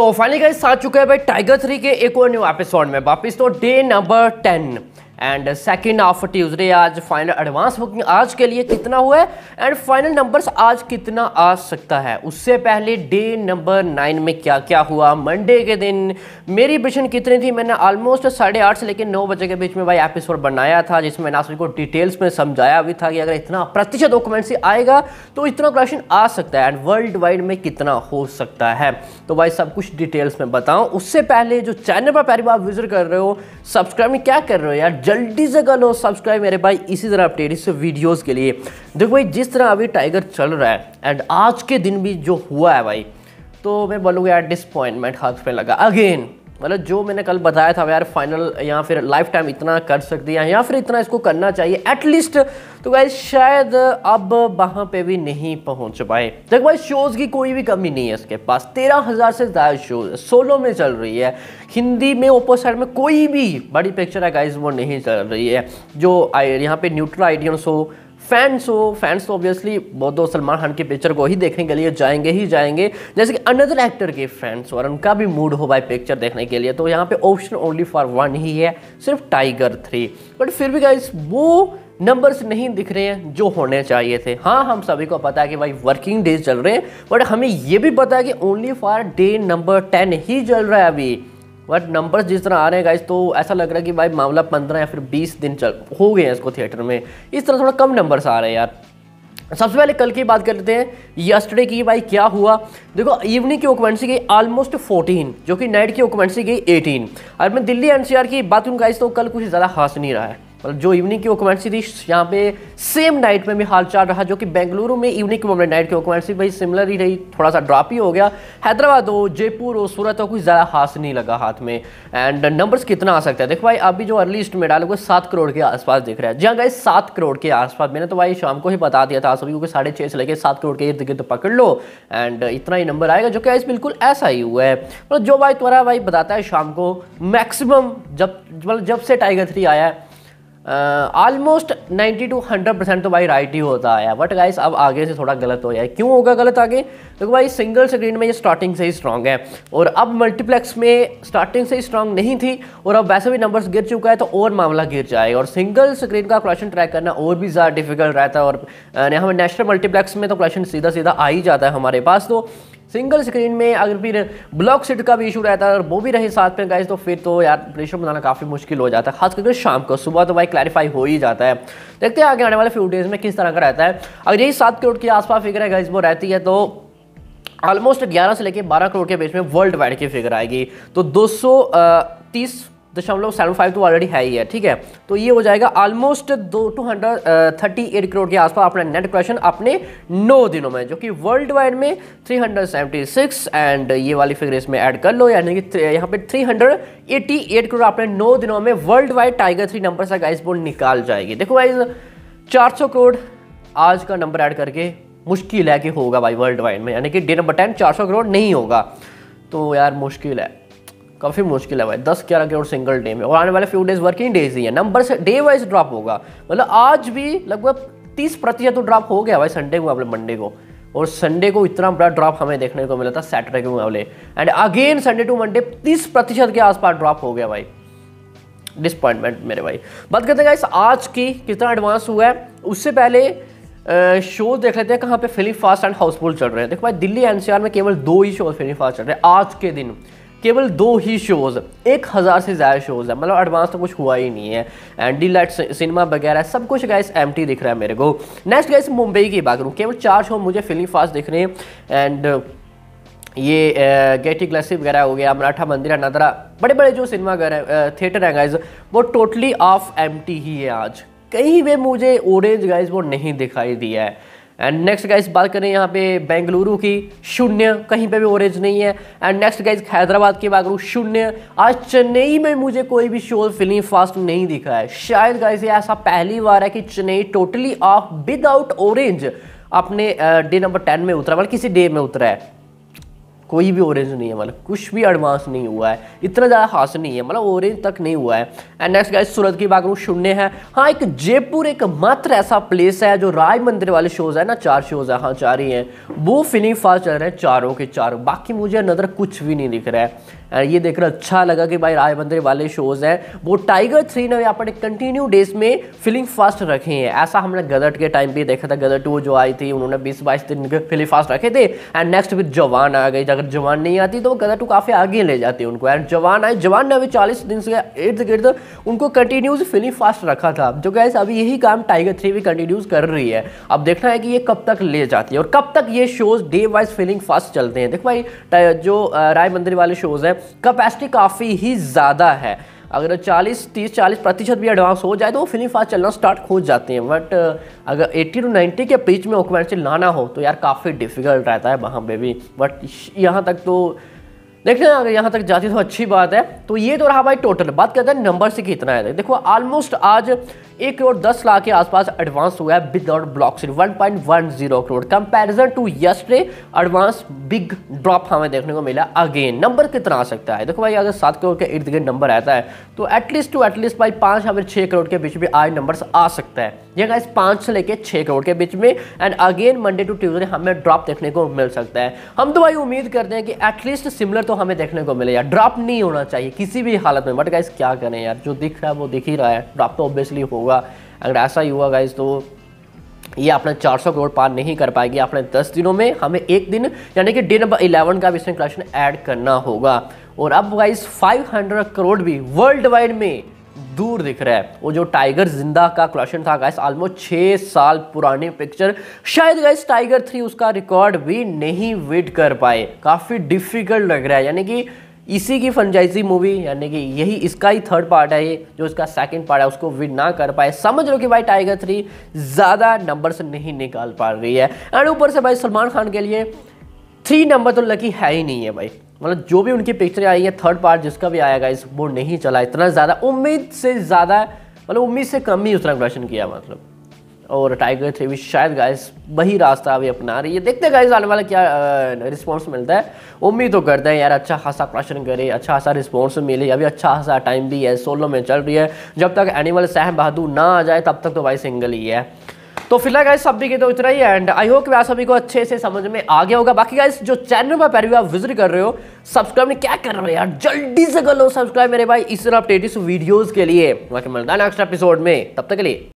तो finally guys आ चुके हैं भाई टाइगर थ्री के एक और न्यू एपिसोड में वापस तो day number ten and second of Tuesday आज फाइनल एडवांस बुकिंग आज के लिए कितना हुआ है एंड फाइनल नंबर्स आज कितना आ सकता है उससे पहले डे नंबर नाइन में क्या क्या हुआ मंडे के दिन मेरी बिशन कितनी थी मैंने ऑलमोस्ट साढ़े आठ से लेकर नौ बजे के बीच में भाई एपिसोड बनाया था जिसमें मैंने को डिटेल्स में समझाया भी था कि अगर इतना प्रतिशत डॉक्यूमेंट से आएगा तो इतना क्वेश्चन आ सकता है एंड वर्ल्ड वाइड में कितना हो सकता है तो भाई सब कुछ डिटेल्स में बताऊँ उससे पहले जो चैनल पर पहली बार विजिट कर रहे हो सब्सक्राइब क्या कर रहे हो यार जल्दी से कर लो सब्सक्राइब मेरे भाई इसी तरह अपडेट वीडियोज़ के लिए देखो भाई जिस तरह अभी टाइगर चल रहा है एंड आज के दिन भी जो हुआ है भाई तो मैं बोलूँगा यार डिसपॉइंटमेंट हाथ पे लगा अगेन मतलब जो मैंने कल बताया था यार फाइनल या फिर लाइफ टाइम इतना कर सकती है या फिर इतना इसको करना चाहिए एटलीस्ट तो भाई शायद अब वहाँ पे भी नहीं पहुँच पाए देखो भाई शोज़ की कोई भी कमी नहीं है इसके पास तेरह हज़ार से ज़्यादा शोज़ सोलो में चल रही है हिंदी में ओपो साइड में कोई भी बड़ी पिक्चर है गाइज वो नहीं चल रही है जो यहाँ पे न्यूट्रल आइडियंस हो फैंस हो फैंस तो ऑब्वियसली बहुत दो सलमान खान के पिक्चर को ही देखने के लिए जाएंगे ही जाएंगे जैसे कि अनदर एक्टर के फैंस और उनका भी मूड हो भाई पिक्चर देखने के लिए तो यहाँ पे ऑप्शन ओनली फॉर वन ही है सिर्फ टाइगर थ्री बट फिर भी गाइस वो नंबर्स नहीं दिख रहे हैं जो होने चाहिए थे हाँ हम सभी को पता है कि भाई वर्किंग डेज चल रहे हैं बट हमें ये भी पता है कि only for day number ten ही चल रहा है अभी बट नंबर्स जिस तरह आ रहे हैं गाइज तो ऐसा लग रहा है कि भाई मामला पंद्रह या फिर बीस दिन चल हो गए हैं इसको थिएटर में इस तरह थोड़ा कम नंबर्स आ रहे हैं यार सबसे पहले कल की बात करते हैं यस्टरडे की भाई क्या हुआ देखो इवनिंग की ओकुपेंसी गई ऑलमोस्ट 14 जो कि नाइट की ओकुपेंसी गई 18 अगर मैं दिल्ली एनसीआर की बात करूँ गाइज तो कल कुछ ज़्यादा खास नहीं रहा है मतलब जो इवनिंग की ओकमैंड सीरीज यहाँ पे सेम नाइट में भी हाल चाल रहा जो कि बेंगलुरु में इवनिंग की नाइट की ओकमैंड सीरीज भाई सिमिलर ही रही थोड़ा सा ड्रॉप ही हो गया हैदराबाद हो जयपुर हो सूरत हो कुछ ज़्यादा हाथ नहीं लगा हाथ में एंड नंबर्स कितना आ सकता है देखो भाई अभी जो अर्ली अर्लीस्ट में डालोगे सात करोड़ के आसपास दिख रहा है जहाँ गए सात करोड़ के आसपास मैंने तो भाई शाम को ही बता दिया था सभी को साढ़े छः से लेके सात करोड़ के इर्द गिर्द पकड़ लो एंड इतना ही नंबर आएगा जो कि इस बिल्कुल ऐसा ही हुआ है मतलब जो भाई तुम्हारा भाई बताता है शाम को मैक्सिमम जब मतलब जब से टाइगर थ्री आया है almost ninety two hundred percent तो भाई राइट ही होता है बट गाइस अब आगे से थोड़ा गलत हो जाए क्यों होगा गलत आगे तो भाई सिंगल स्क्रीन में ये स्टार्टिंग से ही स्ट्रांग है और अब मल्टीप्लेक्स में स्टार्टिंग से ही स्ट्रांग नहीं थी और अब वैसे भी नंबर्स गिर चुका है तो और मामला गिर जाए और सिंगल स्क्रीन का क्वेश्चन ट्रैक करना और भी ज़्यादा डिफिकल्ट रहता है और हमें नेशनल मल्टीप्लेक्स में तो क्वेश्चन सीधा सीधा आ ही जाता है हमारे पास तो सिंगल स्क्रीन में अगर फिर ब्लॉक सीट का भी इशू रहता है अगर वो भी रहे साथ में गाइज तो फिर तो यार प्रेशर बनाना काफ़ी मुश्किल हो जाता है खास करके शाम को सुबह तो भाई क्लैरिफाई हो ही जाता है देखते हैं आगे आने वाले फ्यू डेज में किस तरह का रहता है अगर यही सात करोड़ के आसपास फिगर है गाइज वो रहती है तो ऑलमोस्ट ग्यारह से लेकर बारह करोड़ के बीच में वर्ल्ड वाइड की फिगर आएगी तो दो दशमलव सेवन फाइव तो ऑलरेडी है ही है ठीक है तो ये हो जाएगा ऑलमोस्ट दो two hundred thirty eight crore के आसपास अपना नेट क्वेश्चन अपने नौ दिनों में जो कि वर्ल्ड वाइड में three hundred seventy six and ये वाली फिगर इसमें ऐड कर लो यानी कि यहाँ पे three hundred eighty eight crore अपने नौ दिनों में world wide Tiger three number से गाइस बोर्ड निकाल जाएगी देखो गाइज चार सौ करोड़ आज का नंबर ऐड करके मुश्किल है कि होगा भाई वर्ल्ड वाइड में यानी कि डे नंबर टेन चार सौ करोड़ नहीं होगा तो यार मुश्किल है काफ़ी मुश्किल है भाई दस ग्यारह करोड़ सिंगल डे में और आने वाले फ्यू डेज वर्किंग डेज ही है नंबर से डे वाइज ड्रॉप होगा मतलब आज भी लगभग तीस प्रतिशत तो ड्रॉप हो गया भाई संडे को मुकाबले मंडे को और संडे को इतना बड़ा ड्रॉप हमें देखने को मिला था सैटरडे के मुकाबले and again Sunday to Monday तीस प्रतिशत के आसपास ड्रॉप हो गया भाई डिसपॉइंटमेंट मेरे भाई बात करते हैं इस आज की कितना एडवांस हुआ है उससे पहले शो देख लेते हैं कहाँ पे फिलिप फास्ट एंड हाउसफुल चल रहे हैं देखो भाई दिल्ली एनसीआर में केवल दो ही शो फिलिप फास्ट चल रहे हैं आज के दिन केवल दो ही शोज़ एक हज़ार से ज़्यादा शोज़ है मतलब एडवांस तो कुछ हुआ ही नहीं है एंड डी लाइट सिनेमा वगैरह सब कुछ गाइस एम दिख रहा है मेरे को नेक्स्ट गाइस मुंबई की बात करूँ केवल चार शो मुझे फिल्म फास्ट दिख रहे हैं एंड uh, ये गेटी uh, ग्लासी वगैरह हो गया मराठा मंदिर नदरा बड़े बड़े जो सिनेमा घर हैं थिएटर uh, हैं गाइज वो टोटली ऑफ एम ही है आज कहीं वे मुझे ओरेंज गाइज वो नहीं दिखाई दिया है एंड नेक्स्ट गाइज बात करें यहाँ पे बेंगलुरु की शून्य कहीं पे भी ओरेंज नहीं है एंड नेक्स्ट गाइज हैदराबाद की बात करूँ शून्य आज चेन्नई में मुझे कोई भी शोर फिल्म फास्ट नहीं दिखा है शायद गाइज ये ऐसा पहली बार है कि Chennai totally off without orange अपने डे नंबर टेन में उतरा बल्कि मतलब किसी डे में उतरा है कोई भी ऑरेंज नहीं है मतलब कुछ भी एडवांस नहीं हुआ है इतना ज़्यादा खास नहीं है मतलब ऑरेंज तक नहीं हुआ है एंड नेक्स्ट गाइस सूरत की बात करूँ शून्य है हाँ एक जयपुर एक मात्र ऐसा प्लेस है जो राज मंदिर वाले शोज़ है ना चार शोज़ है हाँ चार ही हैं वो फिलिंग फास्ट चल रहे हैं चारों के चारों बाकी मुझे नज़र कुछ भी नहीं दिख रहा है एंड ये देखकर अच्छा लगा कि भाई राय मंदिर वाले शोज़ हैं वो टाइगर थ्री ने यहाँ पर कंटिन्यू डेज में फिलिंग फास्ट रखे हैं ऐसा हमने गदट के टाइम पर देखा था गदट टू जो आई थी उन्होंने बीस बाईस दिन फिलिंग फास्ट रखे थे एंड नेक्स्ट फिर जवान आ गई अगर जवान नहीं आती तो वो गदर टू काफ़ी आगे ले जाती है उनको एंड जवान आए जवान ने अभी चालीस दिन से इर्द गिर्द उनको कंटिन्यूज फिलिंग फास्ट रखा था जो गैस अभी यही काम टाइगर थ्री भी कंटिन्यूज कर रही है अब देखना है कि ये कब तक ले जाती है और कब तक ये shows day wise filling fast चलते हैं देख भाई जो राय मंदिर वाले शोज़ हैं कैपेसिटी काफ़ी ही ज़्यादा है अगर 40 30 40 प्रतिशत भी एडवांस हो जाए तो वो फिल्म फास्ट चलना स्टार्ट हो जाती है बट अगर 80 टू 90 के बीच में ऑक्यूपेंसी लाना हो तो यार काफ़ी डिफिकल्ट रहता है वहाँ पर भी बट यहाँ तक तो देखते हैं अगर यहाँ तक जाती तो अच्छी बात है तो ये तो रहा भाई टोटल बात करते हैं नंबर से कितना है देखो ऑलमोस्ट आज एक करोड़ दस लाख के आसपास एडवांस हुआ है विदाउट ब्लॉक से one point one zero crore comparison to yesterday advance big drop हमें देखने को मिला अगेन नंबर कितना आ सकता है देखो भाई अगर सात करोड़ के इर्द गिर्द नंबर आता है तो एटलीस्ट टू एटलीस्ट भाई पाँच या फिर छः करोड़ के बीच में आज नंबर आ सकता है ये गाइस पाँच से लेकर छः करोड़ के बीच में and again Monday to Tuesday हमें ड्रॉप देखने को मिल सकता है हम तो भाई उम्मीद करते हैं कि एटलीस्ट सिमिलर तो हमें देखने को मिले यार ड्रॉप नहीं होना चाहिए किसी भी हालत में बट गाइज क्या करें यार जो दिख रहा है वो दिख ही रहा है ड्रॉप तो ऑब्वियसली होगा अगर ऐसा ही हुआ गाइज तो ये अपने 400 करोड़ पार नहीं कर पाएगी अपने 10 दिनों में हमें एक दिन यानी कि डे नंबर इलेवन का भी इसमें कलेक्शन ऐड करना होगा और अब गाइज 500 करोड़ भी वर्ल्ड वाइड में दूर दिख रहा है वो जो टाइगर जिंदा का क्लॉशन था गैस ऑलमोस्ट छः साल पुरानी पिक्चर शायद गैस टाइगर थ्री उसका रिकॉर्ड भी नहीं वेट कर पाए काफ़ी डिफिकल्ट लग रहा है यानी कि इसी की फ्रेंचाइजी मूवी यानी कि यही इसका ही थर्ड पार्ट है ये जो इसका सेकंड पार्ट है उसको विन ना कर पाए समझ लो कि भाई टाइगर थ्री ज़्यादा नंबर से नहीं निकाल पा रही है एंड ऊपर से भाई सलमान खान के लिए थ्री नंबर तो लकी है ही नहीं है भाई मतलब जो भी उनकी पिक्चरें आई हैं थर्ड पार्ट जिसका भी आया गाइस वो नहीं चला इतना ज़्यादा उम्मीद से ज़्यादा मतलब उम्मीद से कम ही उसने क्वेश्चन किया मतलब और टाइगर थ्री भी शायद गाइस वही रास्ता अभी अपना रही है देखते हैं गाइस आने वाला क्या रिस्पांस मिलता है उम्मीद तो करते हैं यार अच्छा खासा प्रश्न करे अच्छा खासा रिस्पांस मिले अभी अच्छा खासा टाइम भी है सोलो में चल रही है जब तक एनिमल सहम बहादुर ना आ जाए तब तक तो भाई सिंगल ही है तो फिलहाल गाइस सभी के तो इतना ही एंड आई होप कि आप सभी को अच्छे से समझ में आ गया होगा बाकी गाइस जो चैनल पर पहली बार विजिट कर रहे हो सब्सक्राइब नहीं क्या कर रहे हो यार जल्दी से कर लो सब्सक्राइब मेरे भाई इस तरह अपडेटिस वीडियोज़ के लिए बाकी मिलता है नेक्स्ट एपिसोड में तब तक के लिए